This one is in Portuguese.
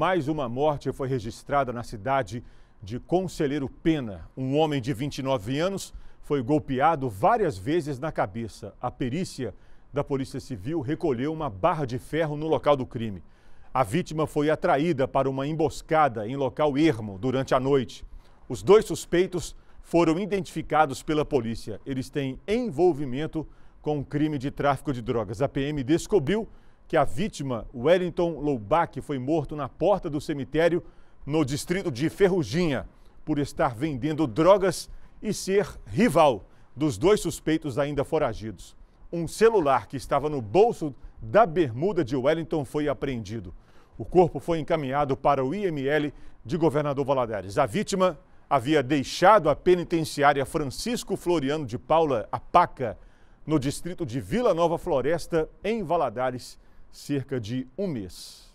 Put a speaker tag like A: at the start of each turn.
A: Mais uma morte foi registrada na cidade de Conselheiro Pena. Um homem de 29 anos foi golpeado várias vezes na cabeça. A perícia da Polícia Civil recolheu uma barra de ferro no local do crime. A vítima foi atraída para uma emboscada em local ermo durante a noite. Os dois suspeitos foram identificados pela polícia. Eles têm envolvimento com o crime de tráfico de drogas. A PM descobriu que a vítima, Wellington Loubach, foi morto na porta do cemitério no distrito de Ferruginha por estar vendendo drogas e ser rival dos dois suspeitos ainda foragidos. Um celular que estava no bolso da bermuda de Wellington foi apreendido. O corpo foi encaminhado para o IML de Governador Valadares. A vítima havia deixado a penitenciária Francisco Floriano de Paula, a PACA, no distrito de Vila Nova Floresta, em Valadares, cerca de um mês.